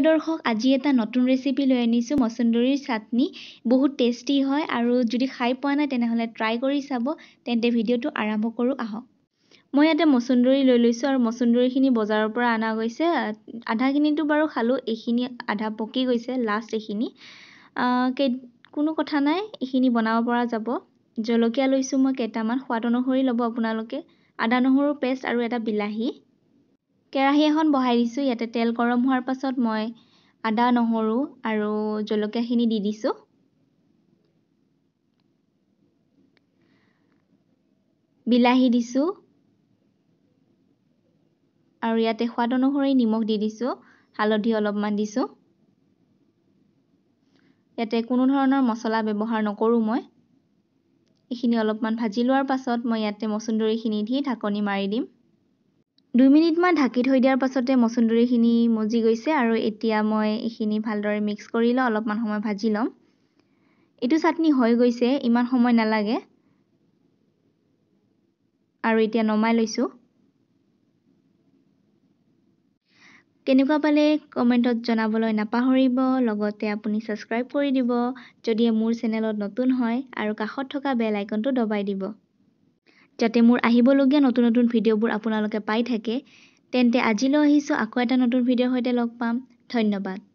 প্ৰিয় দৰ্শক আজি এটা নতুন ৰেচিপি লৈ আনিছোঁ মচন্দৰীৰ চাটনি বহুত টেষ্টি হয় আৰু যদি খাই পোৱা নাই তেনেহ'লে ট্ৰাই কৰি চাব তেন্তে ভিডিঅ'টো আৰম্ভ কৰোঁ আহক মই ইয়াতে মচন্দৰী লৈ লৈছোঁ আৰু মচন্দৰীখিনি বজাৰৰ পৰা অনা গৈছে আধাখিনিতো বাৰু খালোঁ এইখিনি আধা পকি গৈছে লাষ্ট এইখিনি কেই কোনো কথা নাই এইখিনি বনাব পৰা যাব জলকীয়া লৈছোঁ মই কেইটামান সোৱাদ অনুসৰি ল'ব আপোনালোকে আদা নহৰু পেষ্ট আৰু এটা বিলাহী কেৰাহী এখন বহাই দিছোঁ ইয়াতে তেল গৰম হোৱাৰ পাছত মই আদা নহৰু আৰু জলকীয়াখিনি দি দিছোঁ বিলাহী দিছোঁ আৰু ইয়াতে সোৱাদ অনুসৰি নিমখ দি দিছোঁ হালধি অলপমান দিছোঁ ইয়াতে কোনো ধৰণৰ মছলা ব্যৱহাৰ নকৰোঁ মই এইখিনি অলপমান ভাজি লোৱাৰ পাছত মই ইয়াতে মচুন্দৰিখিনি দি ঢাকনি মাৰি দিম দুই মিনিটমান ঢাকি থৈ দিয়াৰ পাছতে মচুন্দৰিখিনি মজি গৈছে আৰু এতিয়া মই এইখিনি ভালদৰে মিক্স কৰি লওঁ অলপমান সময় ভাজি ল'ম এইটো চাটনি হৈ গৈছে ইমান সময় নালাগে আৰু এতিয়া নমাই লৈছোঁ কেনেকুৱা পালে কমেণ্টত জনাবলৈ নাপাহৰিব লগতে আপুনি ছাবস্ক্ৰাইব কৰি দিব যদি মোৰ চেনেলত নতুন হয় আৰু কাষত থকা বেল আইকনটো দবাই দিব যাতে মোৰ আহিবলগীয়া নতুন নতুন ভিডিঅ'বোৰ আপোনালোকে পাই থাকে তেন্তে আজিলৈ আহিছোঁ আকৌ এটা নতুন ভিডিঅ'ৰ সৈতে লগ পাম ধন্যবাদ